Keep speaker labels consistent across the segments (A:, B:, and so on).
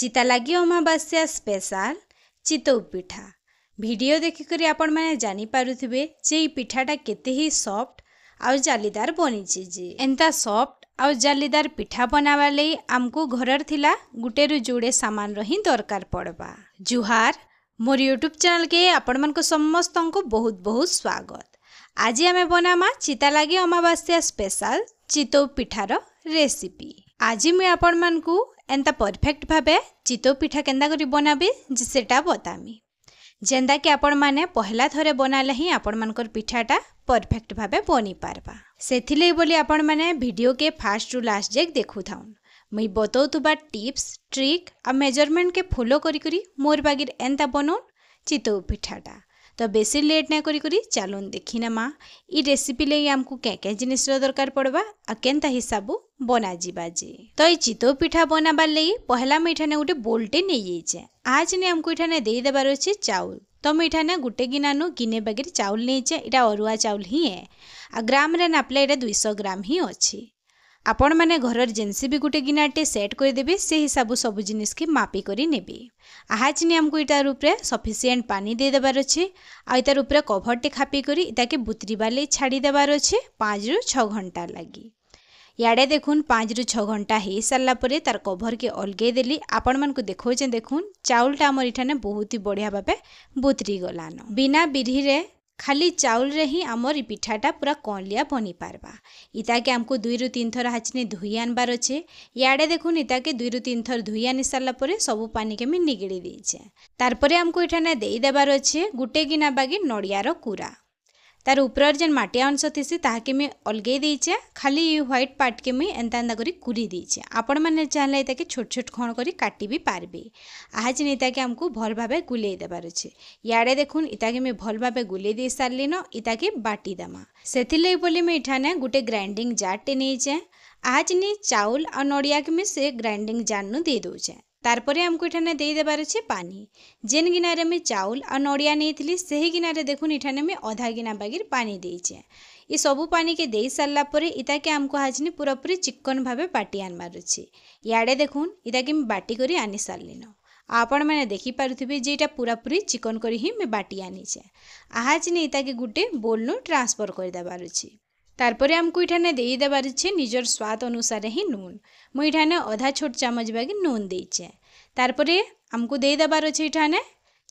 A: ଚିତା ଲାଗି ଅମାବାସ୍ୟା ସ୍ପେଶାଲ ଚିତଉ ପିଠା ଭିଡ଼ିଓ ଦେଖିକରି ଆପଣମାନେ ଜାଣିପାରୁଥିବେ ଯେ ଏଇ ପିଠାଟା କେତେ ହିଁ ସଫ୍ଟ ଆଉ ଜାଲିଦାର ବନିଛି ଯେ ଏନ୍ତା ସଫ୍ଟ ଆଉ ଜାଲିଦାର ପିଠା ବନାବା ଲାଗି ଆମକୁ ଘରର ଥିଲା ଗୋଟେରୁ ଯୋଡ଼େ ସାମାନର ହିଁ ଦରକାର ପଡ଼ବା ଜୁହାର ମୋର ୟୁଟ୍ୟୁବ୍ ଚ୍ୟାନେଲ୍କେ ଆପଣମାନଙ୍କୁ ସମସ୍ତଙ୍କୁ ବହୁତ ବହୁତ ସ୍ୱାଗତ ଆଜି ଆମେ ବନାମା ଚିତା ଲାଗି ଅମାବାସ୍ୟା ସ୍ପେଶାଲ ଚିତଉ ପିଠାର ରେସିପି আজি মুই ଆପଣମାନଙ୍କୁ ଏନ୍ତା ପରଫେକ୍ଟ ଭାବେ ଚିତଉ ପିଠା କେନ୍ତା କରି ବନାବି ଯେ ସେଟା ବତାମି ଯେନ୍ତାକି ଆପଣମାନେ ପହଲା ଥରେ ବନାଲେ ହିଁ ଆପଣମାନଙ୍କର ପିଠାଟା ପରଫେକ୍ଟ ଭାବେ ବନି ପାରବା ସେଥିଲାଗି ବୋଲି ଆପଣମାନେ ଭିଡ଼ିଓକେ ଫାଷ୍ଟରୁ ଲାଷ୍ଟ ଯାଏଁ ଦେଖୁଥାଉନ୍ ମୁଇଁ ବତଉଥିବା ଟିପ୍ସ ଟ୍ରିକ୍ ଆଉ ମେଜରମେଣ୍ଟକେ ଫଲୋ କରିକରି ମୋର ବାଗିର ଏନ୍ତା ବନଉନ୍ ଚିତଉ ପିଠାଟା ତ ବେଶୀ ଲେଟ୍ ନା କରିକରି ଚାଲୁନ୍ ଦେଖିନେମା ମା ଇ ରେସିପି ଲାଗି ଆମକୁ କେଁ କେଁ ଜିନିଷର ଦରକାର ପଡ଼ବା ଆଉ କେନ୍ତା ହିସାବୁ ବନାଯିବା ଯେ ତ ଏଇ ଚିତଉ ପିଠା ବନାବାର୍ ଲାଗି ପହେଲା ମୁଇଁ ଏଠାନେ ଗୋଟେ ବୋଲ୍ଟେ ନେଇଯାଇଛେ ଆଜ୍ ନେ ଆମକୁ ଏଠାନେ ଦେଇଦେବାର ଅଛି ଚାଉଳ ତ ମୁଇଁ ଏଠାନେ ଗୋଟେ ଗିନାନୁ ଗିନେ ବାଗିରେ ଚାଉଳ ନେଇଛେ ଏଇଟା ଅରୁଆ ଚାଉଳ ହିଁ ଏ ଆଉ ଗ୍ରାମରେ ନାପଲେ ଏଇଟା ଦୁଇଶହ ଗ୍ରାମ ହିଁ ଅଛି ଆପଣମାନେ ଘରର ଯେନ୍ସି ବି ଗୋଟେ ଗିନାଟେ ସେଟ୍ କରିଦେବେ ସେ ହିସାବ ସବୁ ଜିନିଷକେ ମାପି କରି ନେବେ ଆହା ଚିନି ଆମକୁ ଇଟାର ଉପରେ ସଫିସିଏଣ୍ଟ ପାନି ଦେଇଦେବାର ଅଛି ଆଉ ଇତାର ଉପରେ କଭରଟେ ଖାପି କରି ଇତାକେ ବୁତରିବା ଲାଗି ଛାଡ଼ିଦେବାର ଅଛି ପାଞ୍ଚରୁ ଛଅ ଘଣ୍ଟା ଲାଗି ইয়াড়ে দেখুন পাঁচরু ছ ঘন্টা হয়ে সারা পরে তার কভরকে অলগাই দেলি আপন মানুষ দেখছেন দেখুন চাউলটা আমার এখানে বহুত বড়িয়া ভাবে বুতরি গলান বিনা বিধিরে ଖାଲି ଚାଉଲ୍ରେ ହିଁ ଆମର୍ ଇ ପିଠାଟା ପୁରା କଅଁଲିଆ ବନିପାର୍ବା ଇତାକେ ଆମ୍କୁ ଦୁଇରୁ ତିନ୍ ଥର ହାଚିନି ଧୋଇ ଆନ୍ବାର୍ ଅଛେ ଇଆଡ଼େ ଦେଖୁନ୍ ଇତାକେ ଦୁଇରୁ ତିନ୍ ଥର ଧୁଇ ଆନି ସାର୍ଲା ପରେ ସବୁ ପାନିକେ ମୁଇଁ ନିଗିଡ଼ି ଦେଇଛେଁ ତାର୍ପରେ ଆମ୍କୁ ଇଠାନେ ଦେଇଦେବାର୍ ଅଛେ ଗୁଟେ ଗିନା ବାଗି ନଡ଼ିଆର କୁରା ତାର ଉପରର ଯେନ୍ ମାଟିଆ ଅଂଶ ଥିସି ତାହାକେ ମୁଇଁ ଅଲଗେଇ ଦେଇଛେ ଖାଲି ଇ ହ୍ୱାଇଟ୍ ପାର୍ଟକେ ମୁଇଁ ଏନ୍ତା ଏନ୍ତା କରି କୁରି ଦେଇଛେ ଆପଣମାନେ ଚାହିଁଲେ ଏଇଟାକେ ଛୋଟ ଛୋଟ ଖଣ କରି କାଟି ବି ପାରବେ ଆହା ଯେନ୍ ଇତାକେ ଆମକୁ ଭଲ ଭାବେ ଗୁଲେଇ ଦେବାର ଅଛେ ଇଆଡ଼େ ଦେଖୁନ୍ ଇତାକେ ମୁଇଁ ଭଲ ଭାବେ ଗୁଲେଇ ଦେଇ ସାରିଲିନ ଇତାକେ ବାଟି ଦେମା ସେଥିର୍ଲାଗି ବୋଲି ମୁଇଁ ଇଠାନେ ଗୋଟେ ଗ୍ରାଇଣ୍ଡିଙ୍ଗ ଜାର୍ଟେ ନେଇଛେ ଆହା ଯେନ୍ ଚାଉଲ ଆଉ ନଡ଼ିଆକେ ମୁଇଁ ସେ ଗ୍ରାଇଣ୍ଡିଙ୍ଗ ଜାର୍ନୁ ଦେଇ ଦେଉଛେ তারপরে আমি এখানে দিয়ে দেবার আছে পানি যেন গিনারে আমি চাউল আর নড়িয়া নিয়েছিলি সেই গিনারে দেখুন এখানে আমি অধা গিনা বাগির পানি দিয়েছে ଏ ସବୁ ପାଣିକେ ଦେଇ ସାରିଲା ପରେ ଇତାକେ ଆମକୁ ହାଜିନି ପୁରାପୁରି ଚିକନ୍ ଭାବେ ବାଟି ଆନବାର ଅଛି ଇଆଡ଼େ ଦେଖୁନ୍ ଇତାକେ ମୁଁ ବାଟି କରି ଆନି ସାରିଲିନ ଆପଣମାନେ ଦେଖିପାରୁଥିବେ ଯେ ଏଇଟା ପୁରାପୁରି ଚିକନ୍ କରି ହିଁ ମୁଁ ବାଟି ଆନିଛେ ଆହାଜିନି ଇତାକେ ଗୋଟେ ବୋଲ୍ନୁ ଟ୍ରାନ୍ସଫର୍ କରିଦେବାର ଅଛି তারপরে আমি এখানে দিয়ে দেবার আছে নিজের স্বাদ অনুসারে হি নুন মু এখানে অধা ছোট চামচ বাকি নুন দিয়েছে তারপরে আমি দিয়ে দেবার আছে এখানে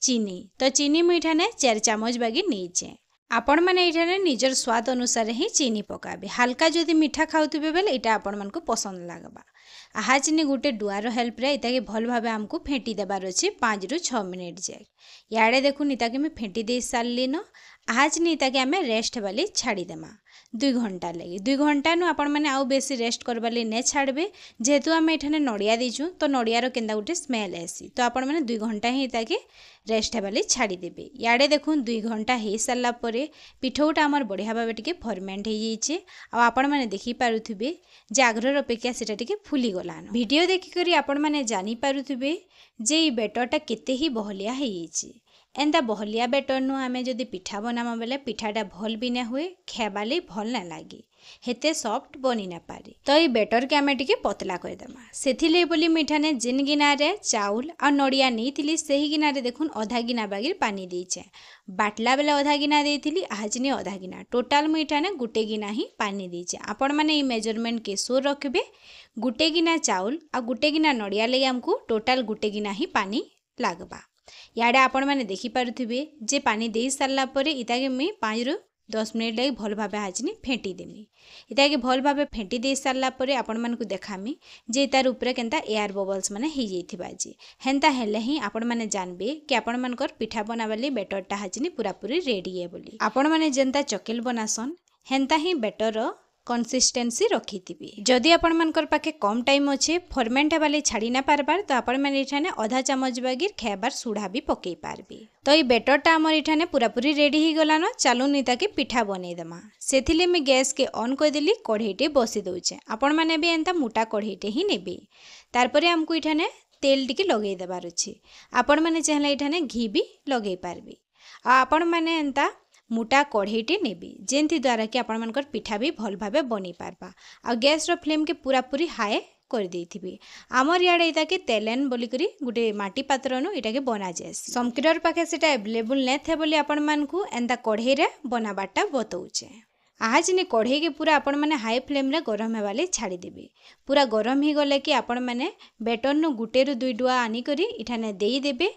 A: চিনি তো চিনি মু এখানে চার চামচ বাকি নিয়েছে আপন মানে এখানে নিজের স্বাদ অনুসারে হি চিনি পকাবে হালকা যদি মিঠা খাওথিবে বলে এটা আপন মানুষ পছন্দ লাগবা আহা চিনি গোটে ডুয়ার হেল্পরে এটাকে ভালভাবে আমি ফেটি দেবার আছে পাঁচ রু ছ মিনিট যাক ইয়াড়ে দেখুন এটাকে আমি ফেটি দিয়ে সারলি ন આજની તકે આમે રેસ્ટ વાલી છાડી દેમા দুই ঘন্টা লাগি দুই ঘন্টা নু আপন মানে আউ বেশি রেস্ট করবার লাগে নে ছাড়বে যেহেতু আমি এখানে নড়িয়া দিছু তো নড়িয়ার কেনা গোটে স্মেল আসি তো আপন মানে দুই ঘন্টা হি তাকে রেস্ট হবার লাগে ছাড়িদেবে ইয়াড়ে দেখুন দুই ঘন্টা হয়ে সারা পরে পিঠটা আমার বড়িয়া ভাবে টিকি ফরমেন্ট হয়ে যাইছে আপন মানে দেখি পুথিবে যে আগ্রহর অপেক্ষা সেটা টিকি ফুলি গলান ভিডিও দেখি করে আপন মানে জানি পুথিবে যে এই বেটরটা কেতে হি বহলিয়া হয়ে যাইছে ଏନ୍ତା ବହଲିଆ ବେଟର୍ନୁ ଆମେ ଯଦି ପିଠା ବନାମା ବେଲେ ପିଠାଟା ଭଲ୍ ବି ନାଇଁ ହୁଏ ଖାଏବା ଲାଗି ଭଲ୍ ନାଇଁ ଲାଗେ ହେତେ ସଫ୍ଟ ବନି ନାଇଁ ପାରି ତ ଏଇ ବେଟର୍କେ ଆମେ ଟିକେ ପତଲା କରିଦେମା ସେଥିର୍ଲାଗି ବୋଲି ମିଠାନେ ଯେନ୍ ଗିନାରେ ଚାଉଲ୍ ଆଉ ନଡ଼ିଆ ନେଇଥିଲି ସେହି ଗିନାରେ ଦେଖୁନ୍ ଅଧା ଗିନା ବାଗିର୍ ପାନି ଦେଇଛେଁ ବାଟ୍ଲା ବେଲେ ଅଧା ଗିନା ଦେଇଥିଲି ଆହାଜିନି ଅଧା ଗିନା ଟୋଟାଲ୍ ମୁଁ ଏଠାନେ ଗୁଟେ ଗିନା ହିଁ ପାନି ଦେଇଛେ ଆପଣମାନେ ଏଇ ମେଜରମେଣ୍ଟକେ ସୋର୍ ରଖିବେ ଗୁଟେ ଗିନା ଚାଉଲ୍ ଆଉ ଗୁଟେ ଗିନା ନଡ଼ିଆ ଲାଗି ଆମକୁ ଟୋଟାଲ୍ ଗୁଟେ ଗିନା ହିଁ ପାନି ଲାଗ୍ବା ଇଆଡ଼େ ଆପଣମାନେ ଦେଖିପାରୁଥିବେ ଯେ ପାଣି ଦେଇସାରିଲା ପରେ ଇତାକେ ମୁଇଁ ପାଞ୍ଚରୁ ଦଶ ମିନିଟ୍ ଲାଗି ଭଲ ଭାବେ ହାଜିନି ଫେଣ୍ଟି ଦେମି ଇତାକେ ଭଲ ଭାବେ ଫେଣ୍ଟି ଦେଇ ସାରିଲା ପରେ ଆପଣମାନଙ୍କୁ ଦେଖାମି ଯେ ତାର ଉପରେ କେନ୍ତା ଏୟାର ବବଲ୍ସ ମାନେ ହେଇଯାଇଥିବା ଯେ ହେନ୍ତା ହେଲେ ହିଁ ଆପଣମାନେ ଜାଣିବେ କି ଆପଣମାନଙ୍କର ପିଠା ବନାବାଲି ବେଟରଟା ହାଜିନି ପୁରାପୁରି ରେଡ଼ି ଏ ବୋଲି ଆପଣମାନେ ଯେନ୍ତା ଚକିଲ ବନାସନ୍ ହେନ୍ତା ହିଁ ବେଟରର কনসিষ্টেন্সি রখিথিবি যদি আপনার পাখে কম টাইম অছে ফরমেন্ট হওয়া লাগে ছাড়ি না পারবার তো আপনার এখানে অধা চামচ বাগির খাইবার সুড়া বি পকাই পারবি তো এই বেটরটা আমার এখানে পুরাপুরি রেডি হয়ে গলান চালুন তাকে পিঠা বনাই দেমা সেথিলে মুই গ্যাসকে অন করেদেলি কড়াইটে বসি দেউছে আপন মানে বি এন্তা মোটা কড়াইটে হি নেবি তারপরে আমি এখানে তেল টিকে লগাই দেবার অছি আপন মানে চাইলে এখানে ঘি বি লগাই পারবি আপন মানে এন্তা মোଟା କଢ଼େଇଟି ନେବି ଯେମିତି ଦ୍ୱାରାକି ଆପଣମାନଙ୍କର ପିଠା ବି ଭଲ ଭାବେ ବନେଇ ପାର୍ବା ଆଉ ଗ୍ୟାସ୍ର ଫ୍ଲେମ୍କେ ପୁରାପୁରି ହାଏ କରିଦେଇଥିବି আমার ইয়াড়ে এটাকে তেলেন বলি করে গোটে মাটি পাত্রনু এটাকে বনা যাস সমকিরর পাখে সেটা আভেলেবল নেথে বলে আপন মানুষ এন্তা কড়াইরে বনাবারটা বতৌছে आज ने कढ़ई के पूरा आपण मैंने हाई फ्लेम रे गरम होगा लगे छाड़देवे पूरा गरम हो गले कि आपण मैंने बेटर नु गुटे रु दुई डुआ आनिक इठाने देदेवे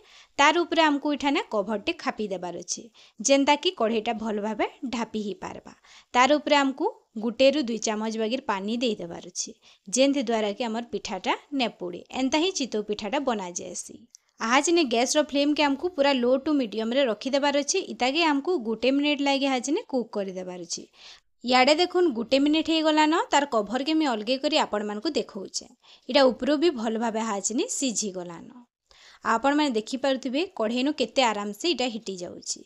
A: तार उपर आमको इठाने कभरटे खापी देवार अच्छे जेनता कि कढ़ईटा भल भाव ढापी ही पार्बा तार उपर आमको গোটে রু দুই চামচ বাগির পানি দিয়ে দেবার আছে যেন দ্বারা কি আমার পিঠাটা নেপোড়ে এন্তা হি চিতৌ পিঠাটা বনা যায়সি ଆହାଚିନେ ଗ୍ୟାସ୍ର ଫ୍ଲେମ୍କେ ଆମକୁ ପୁରା ଲୋ ଟୁ ମିଡ଼ିୟମ୍ରେ ରଖିଦେବାର ଅଛି ଇତାକେ ଆମକୁ ଗୋଟେ ମିନିଟ୍ ଲାଗି ଆହାଚିନେ କୁକ୍ କରିଦେବାର ଅଛି ଇଆଡ଼େ ଦେଖୁନ୍ ଗୋଟେ ମିନିଟ୍ ହେଇଗଲାନ ତାର୍ କଭର୍କେ ମୁଇଁ ଅଲଗେଇ କରି ଆପଣମାନଙ୍କୁ ଦେଖଉଛେ ଇଟା ଉପରୁ ବି ଭଲ୍ ଭାବେ ହାଚିନି ସିଝିଗଲାନ ଆପଣମାନେ ଦେଖିପାରୁଥିବେ କଢ଼େଇନୁ କେତେ ଆରାମସେ ଇଟା ହିଟି ଯାଉଛି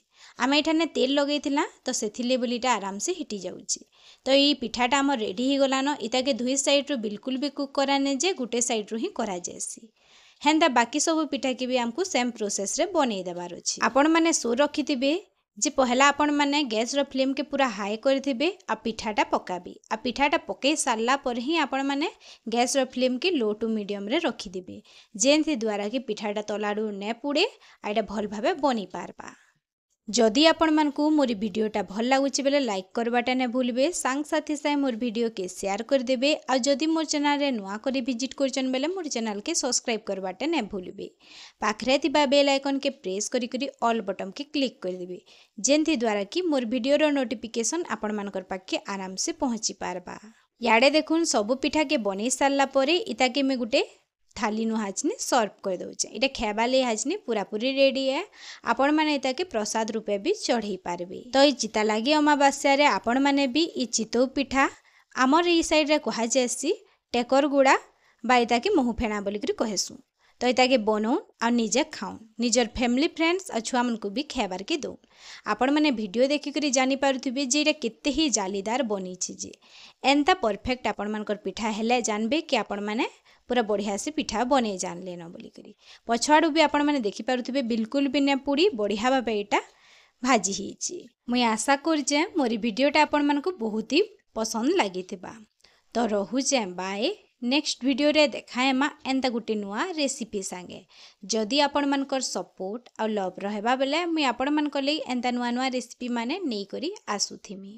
A: ଆମେ ଏଠାନେ ତେଲ ଲଗେଇଥିଲା ତ ସେଥିର୍ଲାଗି ବୋଲି ଇଟା ଆରାମସେ ହିଟି ଯାଉଛି ତ ଏଇ ପିଠାଟା ଆମର ରେଡ଼ି ହେଇଗଲାନ ଇତାକେ ଦୁଇ ସାଇଡ଼୍ରୁ ବିଲକୁଲ ବି କୁକ୍ କରାନେ ଯେ ଗୋଟେ ସାଇଡ଼୍ରୁ ହିଁ କରାଯାଏସି ହେନ୍ତା ବାକି ସବୁ ପିଠାକେ ବି ଆମକୁ ସେମ୍ ପ୍ରୋସେସ୍ରେ ବନେଇ ଦେବାର ଅଛି ଆପଣମାନେ ସୋ ରଖିଥିବେ ଯେ ପହେଲା ଆପଣମାନେ ଗ୍ୟାସ୍ର ଫ୍ଲେମ୍କେ ପୁରା ହାଇ କରିଥିବେ ଆଉ ପିଠାଟା ପକାବେ ଆଉ ପିଠାଟା ପକାଇ ସାରିଲା ପରେ ହିଁ ଆପଣମାନେ ଗ୍ୟାସ୍ର ଫ୍ଲେମ୍କେ ଲୋ ଟୁ ମିଡ଼ିୟମ୍ରେ ରଖିଦେବେ ଯେନ୍ଥିଦ୍ୱାରା କି ପିଠାଟା ତଲାରୁ ନେ ପୁଡ଼େ ଆଉ ଏଇଟା ଭଲ ଭାବେ ବନି ପାରବା जदि आपण मानक मोर भिडा भल लगुच बेले लाइक करवाटा ना भूलबे सांगसाथी साहे मोर भिड के सेयार करदे आदि मोर चेल नुआ कर भिजिट कर बेले मोर चेल के सब्सक्राइब करवाटा ना भूलबे पाखे थी बेल आइकन के प्रेस करी बटन के क्लिक करदे जेन द्वारा कि मोर भिडर नोटिफिकेसन आपण मान आराम से पहुँची पार्बा याडे देख সবু পিঠাকে বনাই সারা পরে ইতাকে আমি গোটে થાલીનું હાજને સર્વ કરી દઉં એટા ખેબાલી હાજની પૂરાપૂરી રેડી હે આપણને એતાକେ પ્રસાદ રૂપે બી ચઢાઈ પારબી તો એ ચિતા લાગી અમાવાસ્યારે આપણને બી એ ચિતૌ ପିଠା ଆମର ଏଇ ସାଇଡ଼୍ରେ କୁହାଯାଏସି ଟେକରଗୁଡ଼ା ବା ଏଇଟାକେ ମହୁଫେଣା ବୋଲିକରି କହେସୁଁ ତ ଏଇଟାକେ ବନଉଁ ଆଉ ନିଜେ ଖାଉଁ ନିଜର ଫ୍ୟାମିଲି ଫ୍ରେଣ୍ଡସ୍ ଆଉ ଛୁଆମାନଙ୍କୁ ବି ଖାଇବାର୍କେ ଦଉଁ ଆପଣମାନେ ଭିଡ଼ିଓ ଦେଖିକରି ଜାଣିପାରୁଥିବେ ଯେ ଏଇଟା କେତେ ହିଁ ଜାଲିଦାର ବନିଛି ଯେ ଏନ୍ତା ପରଫେକ୍ଟ ଆପଣମାନଙ୍କର ପିଠା ହେଲେ ଜାଣିବେ କି ଆପଣମାନେ ପୁରା ବଢ଼ିଆ ସେ ପିଠା ବନେଇ ଜାଣିଲେନ ବୋଲିକରି ପଛଆଡ଼ୁ ବି ଆପଣମାନେ ଦେଖିପାରୁଥିବେ ବିଲକୁଲ ବି ନା ପୁଡ଼ି ବଢ଼ିଆ ଭାବେ ଏଇଟା ଭାଜି ହେଇଛି ମୁଇଁ ଆଶା କରୁଛେ ମୋର ଭିଡ଼ିଓଟା ଆପଣମାନଙ୍କୁ ବହୁତ ହି ପସନ୍ଦ ଲାଗିଥିବା ତ ରହୁଛେ ବାଏ ନେକ୍ସଟ ଭିଡ଼ିଓରେ ଦେଖାଏମା ଏନ୍ତା ଗୋଟେ ନୂଆ ରେସିପି ସାଙ୍ଗେ ଯଦି ଆପଣମାନଙ୍କର ସପୋର୍ଟ ଆଉ ଲଭ୍ ରହିବା ବେଲେ ମୁଇଁ ଆପଣମାନଙ୍କର ଲାଗି ଏନ୍ତା ନୂଆ ନୂଆ ରେସିପି ମାନେ ନେଇକରି ଆସୁଥିମି